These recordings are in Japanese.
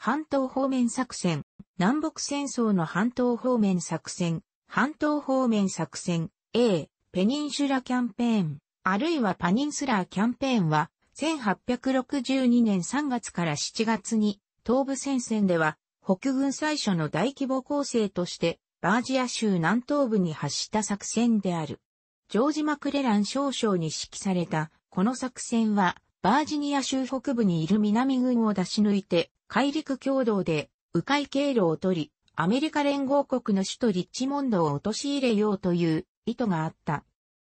半島方面作戦、南北戦争の半島方面作戦、半島方面作戦、A、ペニンシュラキャンペーン、あるいはパニンスラーキャンペーンは、1862年3月から7月に、東部戦線では、北軍最初の大規模攻勢として、バージア州南東部に発した作戦である。ジョージ・マクレラン少将に指揮された、この作戦は、バージニア州北部にいる南軍を出し抜いて、海陸共同で、迂回経路を取り、アメリカ連合国の首都リッチモンドを陥れようという意図があった。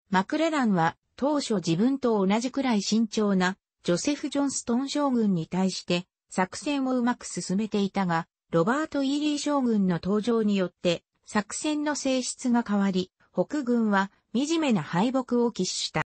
マクレランは当初自分と同じくらい慎重なジョセフ・ジョンストン将軍に対して作戦をうまく進めていたが、ロバート・イーリー将軍の登場によって作戦の性質が変わり、北軍は惨めな敗北を喫した。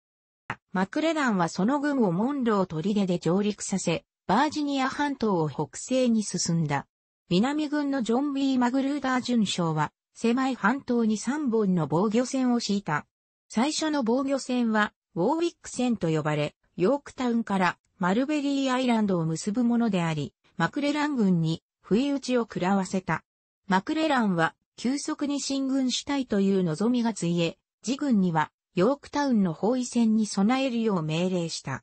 マクレランはその軍をモンロー砦で上陸させ、バージニア半島を北西に進んだ。南軍のジョン・ー・マグルーダー巡将は、狭い半島に3本の防御線を敷いた。最初の防御線は、ウォーウィック線と呼ばれ、ヨークタウンからマルベリーアイランドを結ぶものであり、マクレラン軍に不意打ちを食らわせた。マクレランは、急速に進軍したいという望みがついえ、自軍には、ヨークタウンの包囲戦に備えるよう命令した。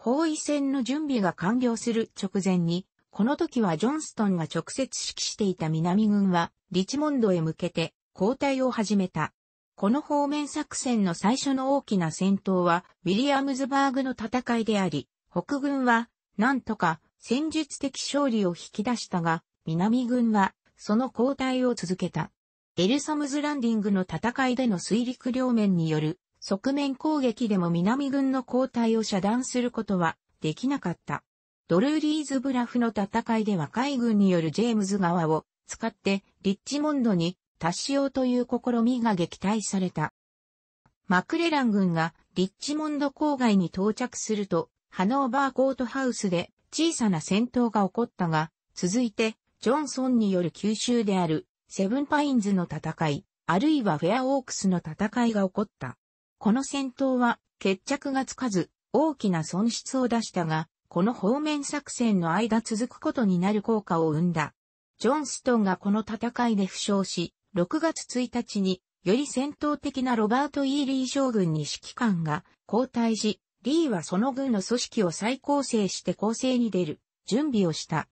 包囲戦の準備が完了する直前に、この時はジョンストンが直接指揮していた南軍は、リチモンドへ向けて後退を始めた。この方面作戦の最初の大きな戦闘は、ウィリアムズバーグの戦いであり、北軍は、なんとか、戦術的勝利を引き出したが、南軍は、その後退を続けた。エルサムズランディングの戦いでの水陸両面による側面攻撃でも南軍の交代を遮断することはできなかった。ドルーリーズブラフの戦いでは海軍によるジェームズ側を使ってリッチモンドに達しようという試みが撃退された。マクレラン軍がリッチモンド郊外に到着すると、ハノーバーコートハウスで小さな戦闘が起こったが、続いて、ジョンソンによる吸収である、セブンパインズの戦い、あるいはフェアオークスの戦いが起こった。この戦闘は決着がつかず大きな損失を出したが、この方面作戦の間続くことになる効果を生んだ。ジョンストンがこの戦いで負傷し、6月1日により戦闘的なロバート・イーリー将軍に指揮官が交代し、リーはその軍の組織を再構成して攻勢に出る準備をした。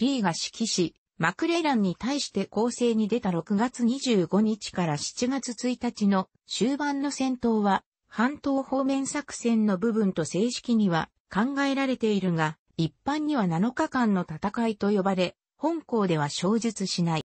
リーが指揮し、マクレランに対して攻勢に出た6月25日から7月1日の終盤の戦闘は、半島方面作戦の部分と正式には考えられているが、一般には7日間の戦いと呼ばれ、本校では衝述しない。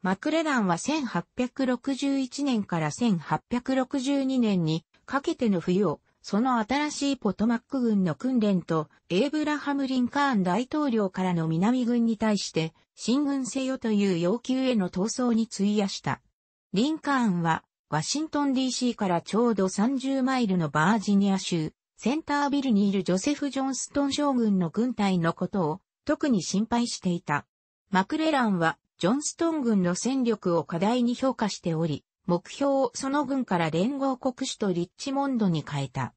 マクレランは1861年から1862年にかけての冬をその新しいポトマック軍の訓練と、エイブラハム・リンカーン大統領からの南軍に対して、進軍せよという要求への闘争に費やした。リンカーンは、ワシントン DC からちょうど30マイルのバージニア州、センタービルにいるジョセフ・ジョンストン将軍の軍隊のことを、特に心配していた。マクレランは、ジョンストン軍の戦力を過大に評価しており、目標をその軍から連合国主とリッチモンドに変えた。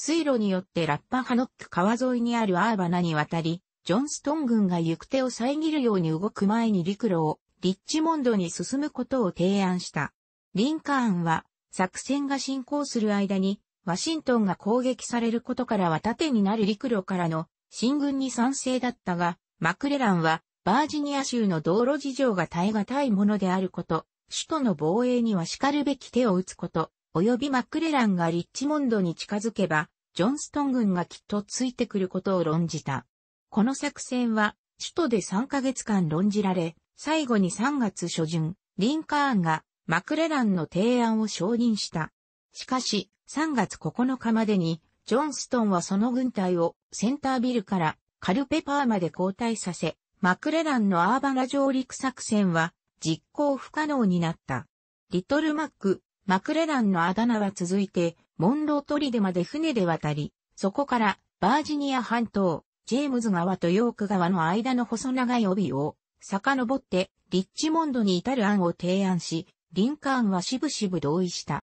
水路によってラッパハノック川沿いにあるアーバナに渡り、ジョンストン軍が行く手を遮るように動く前に陸路をリッチモンドに進むことを提案した。リンカーンは作戦が進行する間にワシントンが攻撃されることからは盾になる陸路からの進軍に賛成だったが、マクレランはバージニア州の道路事情が耐え難いものであること、首都の防衛には叱るべき手を打つこと、及びマックレランがリッチモンドに近づけば、ジョンストン軍がきっとついてくることを論じた。この作戦は、首都で3ヶ月間論じられ、最後に3月初旬、リンカーンがマクレランの提案を承認した。しかし、3月9日までに、ジョンストンはその軍隊をセンタービルからカルペパーまで交代させ、マクレランのアーバナ上陸作戦は実行不可能になった。リトルマック、マクレランのあだ名は続いて、モンロートリデまで船で渡り、そこからバージニア半島、ジェームズ川とヨーク川の間の細長い帯を遡ってリッチモンドに至る案を提案し、リンカーンはしぶしぶ同意した。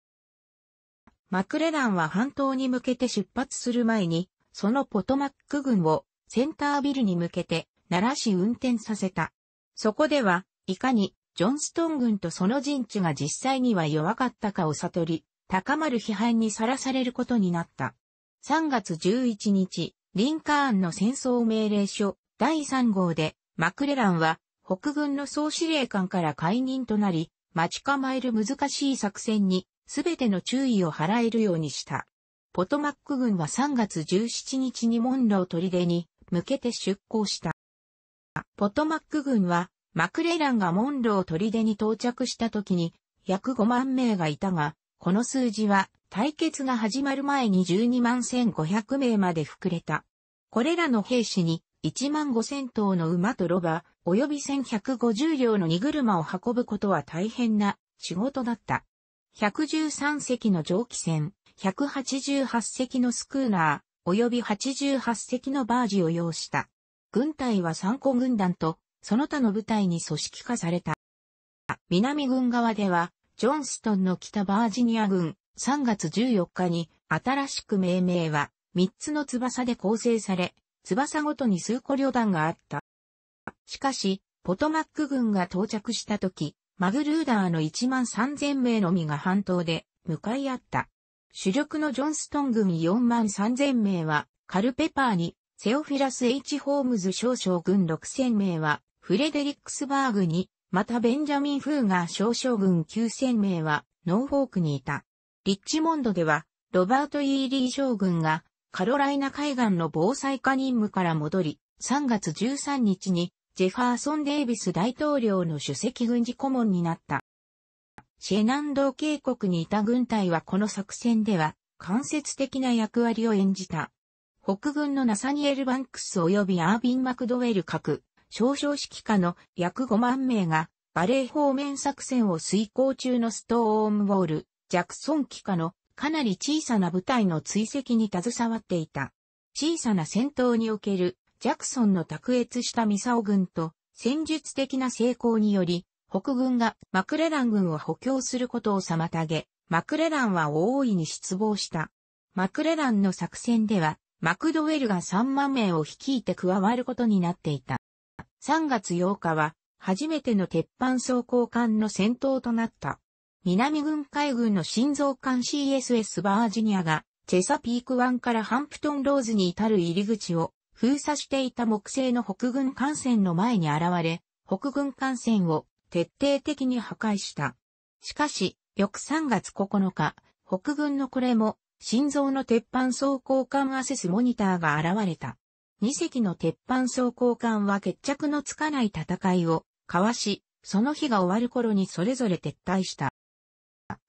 マクレランは半島に向けて出発する前に、そのポトマック軍をセンタービルに向けて奈良市運転させた。そこでは、いかにジョンストン軍とその陣地が実際には弱かったかを悟り、高まる批判にさらされることになった。3月11日、リンカーンの戦争命令書第3号で、マクレランは北軍の総司令官から解任となり、待ち構える難しい作戦に全ての注意を払えるようにした。ポトマック軍は3月17日にモンロー出に向けて出港した。ポトマック軍はマクレランがモンロー砦に到着した時に約5万名がいたが、この数字は対決が始まる前に12万1500名まで膨れた。これらの兵士に1万5000頭の馬とロバ、及び1150両の荷車を運ぶことは大変な仕事だった。113隻の蒸気船、188隻のスクーナー、及び88隻のバージを要した。軍隊は3個軍団とその他の部隊に組織化された。南軍側では、ジョンストンの北バージニア軍、3月14日に、新しく命名は、3つの翼で構成され、翼ごとに数個旅団があった。しかし、ポトマック軍が到着した時、マグルーダーの1万3000名のみが半島で向かい合った。主力のジョンストン軍4万3000名は、カルペパーに、セオフィラス・ H・ ホームズ少将軍6000名は、フレデリックスバーグに、またベンジャミン・フーガー少将軍9000名はノーフォークにいた。リッチモンドでは、ロバート・イーリー将軍がカロライナ海岸の防災課任務から戻り、3月13日にジェファーソン・デイビス大統領の主席軍事顧問になった。シェナンドー渓谷にいた軍隊はこの作戦では間接的な役割を演じた。北軍のナサニエル・バンクス及びアービン・マクドウェル各少々指揮下の約5万名が、バレー方面作戦を遂行中のストーンウォール、ジャクソン機下のかなり小さな部隊の追跡に携わっていた。小さな戦闘におけるジャクソンの卓越したミサオ軍と戦術的な成功により、北軍がマクレラン軍を補強することを妨げ、マクレランは大いに失望した。マクレランの作戦では、マクドウェルが3万名を率いて加わることになっていた。3月8日は、初めての鉄板装甲艦の戦闘となった。南軍海軍の心臓艦 CSS バージニアが、チェサピーク湾からハンプトンローズに至る入り口を封鎖していた木製の北軍艦船の前に現れ、北軍艦船を徹底的に破壊した。しかし、翌3月9日、北軍のこれも、心臓の鉄板装甲艦アセスモニターが現れた。2隻の鉄板装甲艦は決着のつかない戦いを交わし、その日が終わる頃にそれぞれ撤退した。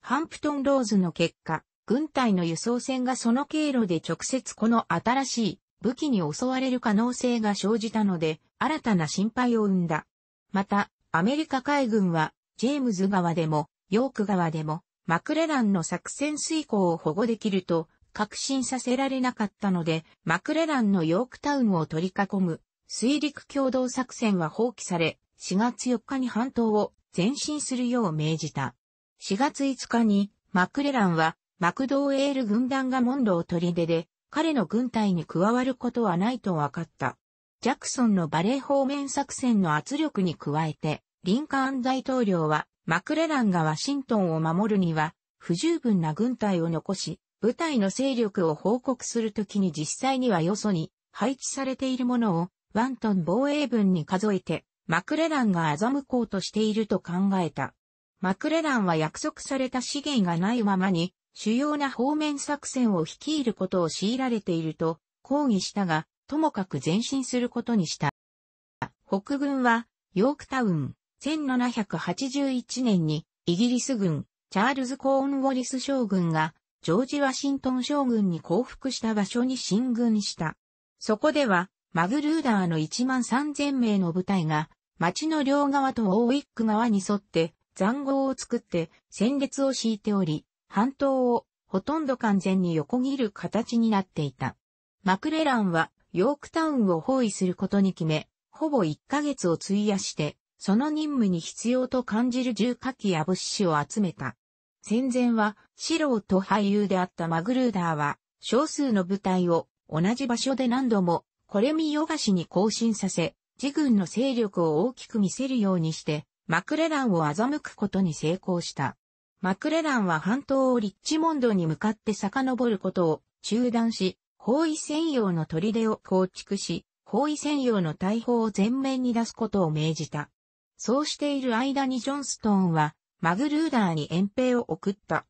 ハンプトンローズの結果、軍隊の輸送船がその経路で直接この新しい武器に襲われる可能性が生じたので、新たな心配を生んだ。また、アメリカ海軍は、ジェームズ川でも、ヨーク川でも、マクレランの作戦遂行を保護できると確信させられなかったので、マクレランのヨークタウンを取り囲む水陸共同作戦は放棄され、4月4日に半島を前進するよう命じた。4月5日にマクレランはマクドーエール軍団がモンロー出で彼の軍隊に加わることはないと分かった。ジャクソンのバレー方面作戦の圧力に加えて、リンカーン大統領はマクレランがワシントンを守るには不十分な軍隊を残し、部隊の勢力を報告するときに実際にはよそに配置されているものをワントン防衛軍に数えて、マクレランが欺こうとしていると考えた。マクレランは約束された資源がないままに、主要な方面作戦を率いることを強いられていると抗議したが、ともかく前進することにした。北軍は、ヨークタウン、1781年に、イギリス軍、チャールズ・コーンウォリス将軍が、ジョージ・ワシントン将軍に降伏した場所に進軍した。そこでは、マグルーダーの1万3000名の部隊が、町の両側とオーウィック側に沿って残壕を作って戦列を敷いており、半島をほとんど完全に横切る形になっていた。マクレランはヨークタウンを包囲することに決め、ほぼ1ヶ月を費やして、その任務に必要と感じる重火器や物資を集めた。戦前は素人俳優であったマグルーダーは少数の部隊を同じ場所で何度もこれ見よがしに更新させ、自軍の勢力を大きく見せるようにして、マクレランを欺くことに成功した。マクレランは半島をリッチモンドに向かって遡ることを中断し、包囲専用の砦を構築し、包囲専用の大砲を前面に出すことを命じた。そうしている間にジョンストーンは、マグルーダーに遠兵を送った。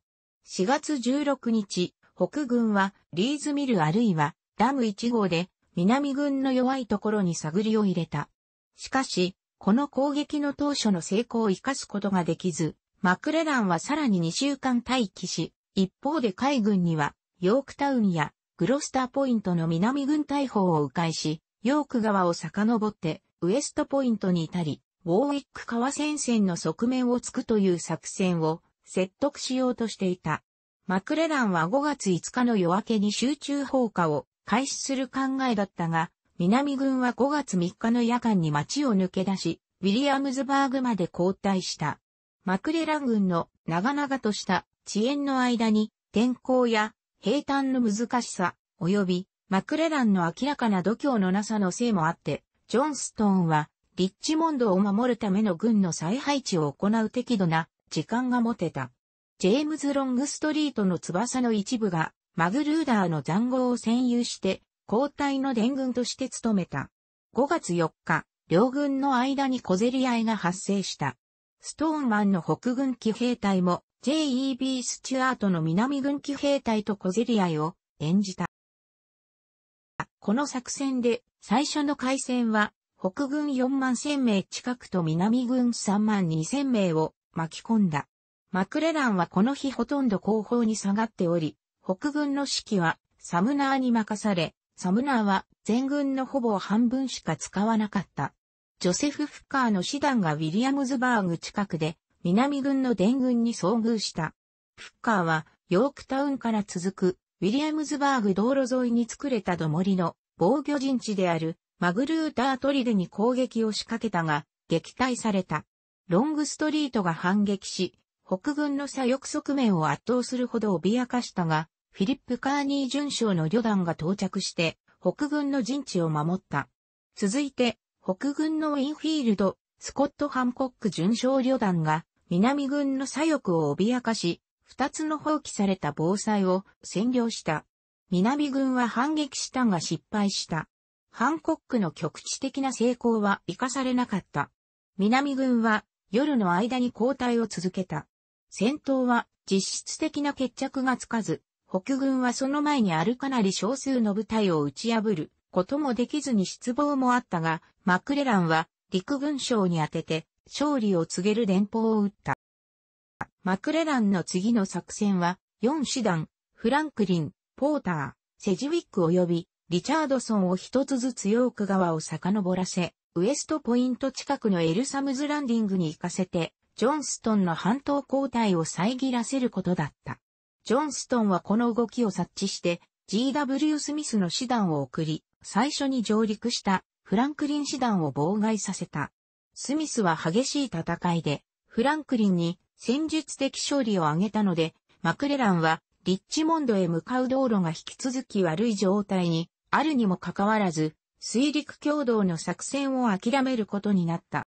4月16日、北軍はリーズミルあるいはダム1号で南軍の弱いところに探りを入れた。しかし、この攻撃の当初の成功を生かすことができず、マクレランはさらに2週間待機し、一方で海軍には、ヨークタウンやグロスターポイントの南軍大砲を迂回し、ヨーク川を遡ってウエストポイントに至り、ウォーイック川戦線の側面を突くという作戦を説得しようとしていた。マクレランは5月5日の夜明けに集中放火を開始する考えだったが、南軍は5月3日の夜間に街を抜け出し、ウィリアムズバーグまで後退した。マクレラン軍の長々とした遅延の間に天候や平坦の難しさ、及びマクレランの明らかな度胸のなさのせいもあって、ジョンストーンはリッチモンドを守るための軍の再配置を行う適度な時間が持てた。ジェームズ・ロングストリートの翼の一部がマグルーダーの残壕を占有して交代の伝軍として務めた。5月4日、両軍の間に小競り合いが発生した。ストーンマンの北軍機兵隊も J.E.B. スチュアートの南軍機兵隊と小競り合いを演じた。この作戦で最初の海戦は北軍4万1000名近くと南軍3万2000名を巻き込んだ。マクレランはこの日ほとんど後方に下がっており、北軍の指揮はサムナーに任され、サムナーは全軍のほぼ半分しか使わなかった。ジョセフ・フッカーの師団がウィリアムズバーグ近くで南軍の伝軍に遭遇した。フッカーはヨークタウンから続くウィリアムズバーグ道路沿いに作れたどもりの防御陣地であるマグルーター砦に攻撃を仕掛けたが、撃退された。ロングストリートが反撃し、北軍の左翼側面を圧倒するほど脅かしたが、フィリップ・カーニー巡将の旅団が到着して、北軍の陣地を守った。続いて、北軍のウィンフィールド、スコット・ハンコック巡将旅団が、南軍の左翼を脅かし、二つの放棄された防災を占領した。南軍は反撃したが失敗した。ハンコックの局地的な成功は生かされなかった。南軍は夜の間に交代を続けた。戦闘は実質的な決着がつかず、北軍はその前にあるかなり少数の部隊を打ち破ることもできずに失望もあったが、マクレランは陸軍省に当てて勝利を告げる連邦を打った。マクレランの次の作戦は、4師団、フランクリン、ポーター、セジウィック及びリチャードソンを一つずつヨーク川を遡らせ、ウエストポイント近くのエルサムズランディングに行かせて、ジョンストンの半島交代を遮らせることだった。ジョンストンはこの動きを察知して、G.W. スミスの師団を送り、最初に上陸したフランクリン師団を妨害させた。スミスは激しい戦いで、フランクリンに戦術的勝利を挙げたので、マクレランはリッチモンドへ向かう道路が引き続き悪い状態にあるにもかかわらず、水陸共同の作戦を諦めることになった。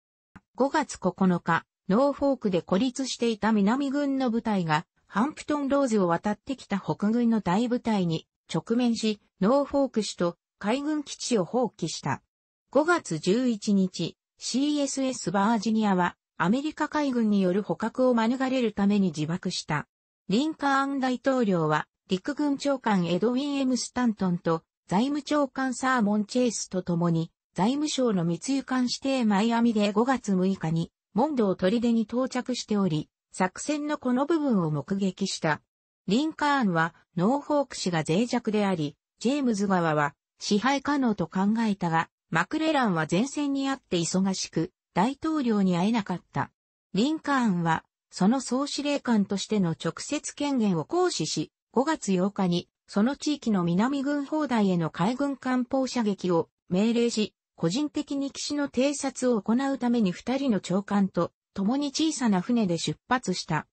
5月9日、ノーフォークで孤立していた南軍の部隊が、ハンプトンローズを渡ってきた北軍の大部隊に直面し、ノーフォーク氏と海軍基地を放棄した。5月11日、CSS バージニアはアメリカ海軍による捕獲を免れるために自爆した。リンカーン大統領は陸軍長官エドウィン・エムスタントンと財務長官サーモン・チェイスと共に、財務省の密輸官指定マイアミで5月6日に、モンドを砦に到着しており、作戦のこの部分を目撃した。リンカーンは、ノーフォーク氏が脆弱であり、ジェームズ側は、支配可能と考えたが、マクレランは前線にあって忙しく、大統領に会えなかった。リンカーンは、その総司令官としての直接権限を行使し、5月8日にその地域の南軍砲台への海軍艦砲射撃を命令し、個人的に岸の偵察を行うために二人の長官と共に小さな船で出発した。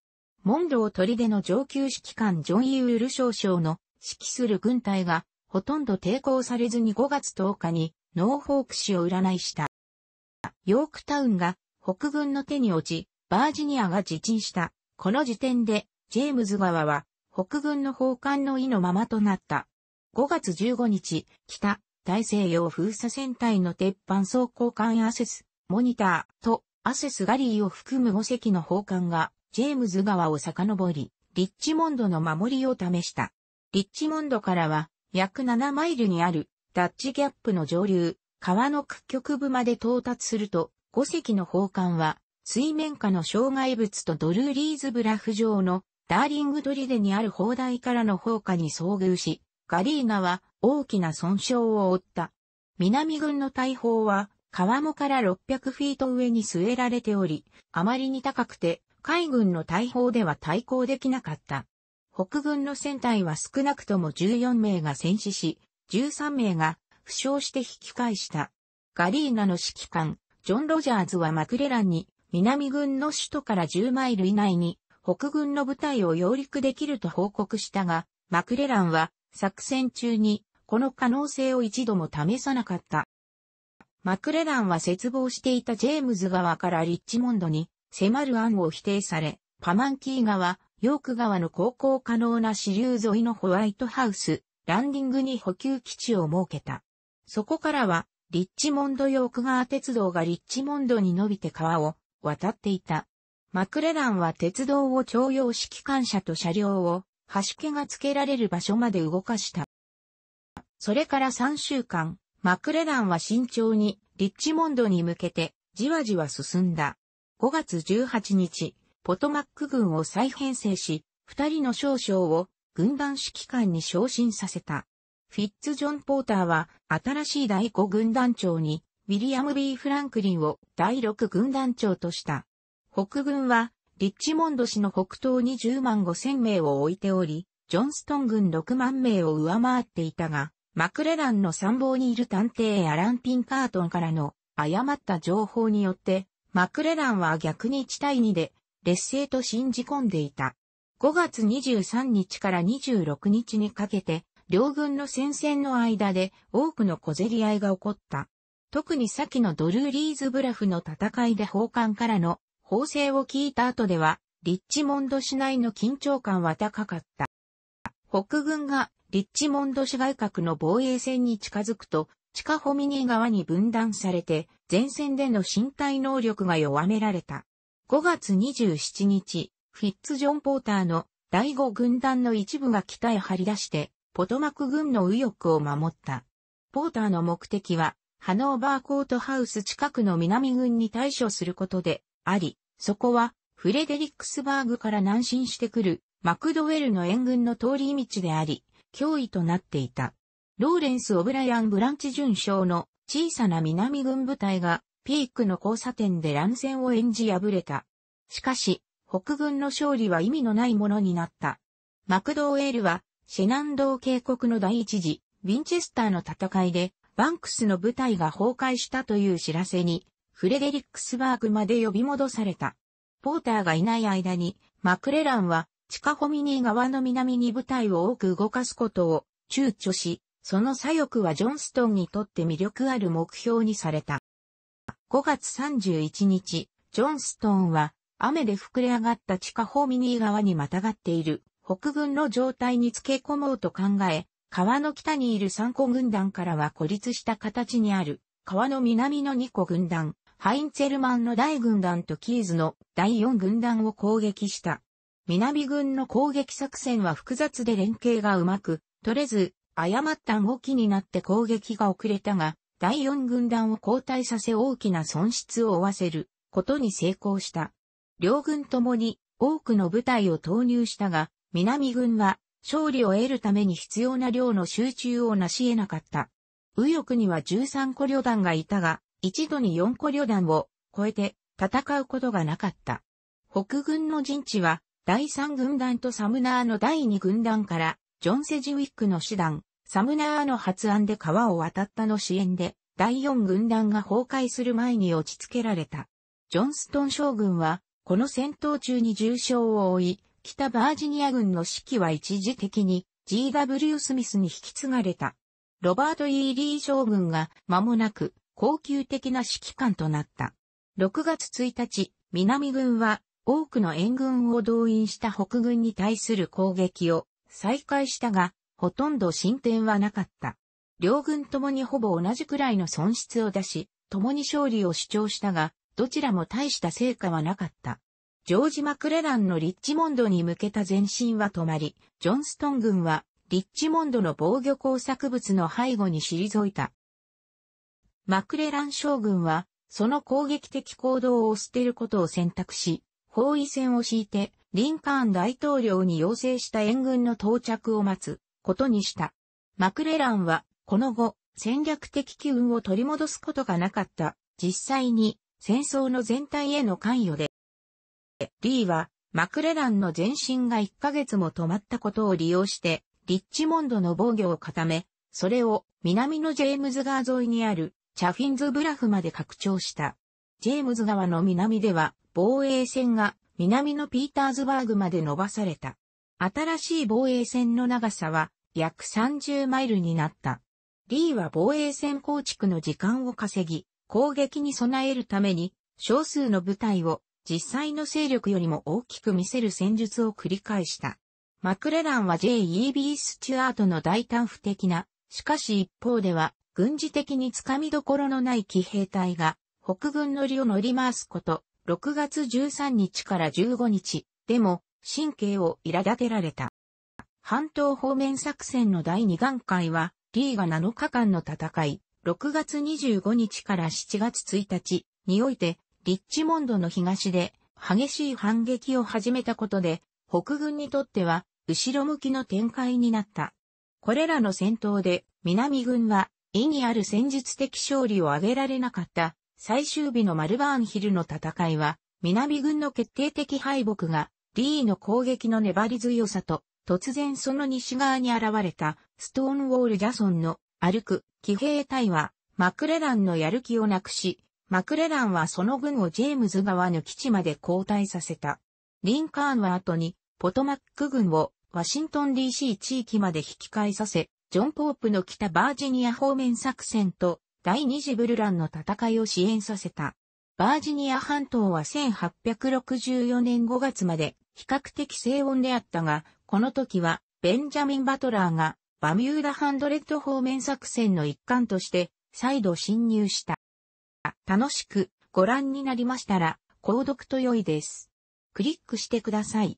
モンロー砦の上級指揮官ジョン・イール少将の指揮する軍隊がほとんど抵抗されずに5月10日にノーフォーク市を占いした。ヨークタウンが北軍の手に落ち、バージニアが自沈した。この時点で、ジェームズ川は北軍の奉還の意のままとなった。5月15日、北、大西洋封鎖戦隊の鉄板装甲艦アセス、モニターとアセスガリーを含む5隻の奉還が、ジェームズ川を遡り、リッチモンドの守りを試した。リッチモンドからは、約7マイルにある、ダッチギャップの上流、川の屈曲部まで到達すると、5隻の奉還は、水面下の障害物とドルーリーズブラフ上のダーリングリデにある砲台からの砲火に遭遇し、ガリーナは大きな損傷を負った。南軍の大砲は、川もから600フィート上に据えられており、あまりに高くて、海軍の大砲では対抗できなかった。北軍の船隊は少なくとも14名が戦死し、13名が負傷して引き返した。ガリーナの指揮官、ジョン・ロジャーズはマクレランに、南軍の首都から10マイル以内に、北軍の部隊を揚陸できると報告したが、マクレランは作戦中にこの可能性を一度も試さなかった。マクレランは絶望していたジェームズ側からリッチモンドに迫る案を否定され、パマンキー側、ヨーク側の航行可能な支流沿いのホワイトハウス、ランディングに補給基地を設けた。そこからは、リッチモンドヨーク川鉄道がリッチモンドに伸びて川を渡っていた。マクレランは鉄道を徴用式官車と車両を、端気が付けられる場所まで動かした。それから3週間、マクレランは慎重に、リッチモンドに向けて、じわじわ進んだ。5月18日、ポトマック軍を再編成し、二人の少将を軍団指揮官に昇進させた。フィッツ・ジョン・ポーターは新しい第5軍団長にウィリアム・ B・ フランクリンを第6軍団長とした。北軍は、リッチモンド氏の北東に10万5千名を置いており、ジョンストン軍6万名を上回っていたが、マクレランの参謀にいる探偵アラン・ピンカートンからの誤った情報によって、マクレランは逆に1対2で劣勢と信じ込んでいた。5月23日から26日にかけて、両軍の戦線の間で多くの小競り合いが起こった。特に先のドルーリーズブラフの戦いで砲艦からの砲声を聞いた後では、リッチモンド市内の緊張感は高かった。北軍がリッチモンド市外角の防衛線に近づくと、地下ホミニー側に分断されて、前線での身体能力が弱められた。5月27日、フィッツジョン・ポーターの第5軍団の一部が北へ張り出して、ポトマク軍の右翼を守った。ポーターの目的は、ハノーバーコートハウス近くの南軍に対処することで、あり、そこはフレデリックスバーグから南進してくるマクドウェルの援軍の通り道であり、脅威となっていた。ローレンス・オブライアン・ブランチ准将の小さな南軍部隊がピークの交差点で乱戦を演じ破れた。しかし、北軍の勝利は意味のないものになった。マクドウェルは、シェナンドー渓谷の第一次、ウィンチェスターの戦いで、バンクスの部隊が崩壊したという知らせに、フレデリックスバーグまで呼び戻された。ポーターがいない間に、マクレランは、地下ホミニー側の南に部隊を多く動かすことを躊躇し、その左翼はジョンストンにとって魅力ある目標にされた。5月31日、ジョンストンは雨で膨れ上がった地下ホミニー側にまたがっている北軍の状態につけ込もうと考え、川の北にいる3個軍団からは孤立した形にある川の南の2個軍団、ハインツェルマンの大軍団とキーズの第四軍団を攻撃した。南軍の攻撃作戦は複雑で連携がうまく、取れず、誤った動きになって攻撃が遅れたが、第四軍団を交代させ大きな損失を負わせることに成功した。両軍ともに多くの部隊を投入したが、南軍は勝利を得るために必要な量の集中を成し得なかった。右翼には13個旅団がいたが、一度に四個旅団を超えて戦うことがなかった。北軍の陣地は第三軍団とサムナーの第二軍団からジョン・セジウィックの師団、サムナーの発案で川を渡ったの支援で第四軍団が崩壊する前に落ち着けられた。ジョンストン将軍はこの戦闘中に重傷を負い、北バージニア軍の指揮は一時的に G.W. スミスに引き継がれた。ロバート・ E・ リー将軍が間もなく恒久的な指揮官となった。6月1日、南軍は多くの援軍を動員した北軍に対する攻撃を再開したが、ほとんど進展はなかった。両軍ともにほぼ同じくらいの損失を出し、共に勝利を主張したが、どちらも大した成果はなかった。ジョージ・マクレランのリッチモンドに向けた前進は止まり、ジョンストン軍はリッチモンドの防御工作物の背後に退いた。マクレラン将軍は、その攻撃的行動を捨てることを選択し、包囲戦を敷いて、リンカーン大統領に要請した援軍の到着を待つことにした。マクレランは、この後、戦略的機運を取り戻すことがなかった。実際に、戦争の全体への関与で、リーは、マクレランの前進が1ヶ月も止まったことを利用して、リッチモンドの防御を固め、それを南のジェームズ川沿いにあるチャフィンズブラフまで拡張した。ジェームズ川の南では防衛線が南のピーターズバーグまで伸ばされた。新しい防衛線の長さは約30マイルになった。リーは防衛線構築の時間を稼ぎ、攻撃に備えるために少数の部隊を実際の勢力よりも大きく見せる戦術を繰り返した。マクレランは J.E.B. スチュアートの大胆不敵な、しかし一方では軍事的につかみどころのない騎兵隊が、北軍乗りを乗り回すこと、6月13日から15日、でも、神経を苛立てられた。半島方面作戦の第2段階は、リーが7日間の戦い、6月25日から7月1日において、リッチモンドの東で激しい反撃を始めたことで、北軍にとっては後ろ向きの展開になった。これらの戦闘で南軍は意義ある戦術的勝利を挙げられなかった最終日のマルバーンヒルの戦いは、南軍の決定的敗北が、リーの攻撃の粘り強さと、突然その西側に現れた、ストーンウォール・ジャソンの、歩く、騎兵隊は、マクレランのやる気をなくし、マクレランはその軍をジェームズ川の基地まで後退させた。リンカーンは後に、ポトマック軍を、ワシントン DC 地域まで引き返させ、ジョン・ポープの北バージニア方面作戦と第二次ブルランの戦いを支援させた。バージニア半島は1864年5月まで比較的静穏であったが、この時はベンジャミン・バトラーがバミューダハンドレッド方面作戦の一環として再度侵入した。楽しくご覧になりましたら、購読と良いです。クリックしてください。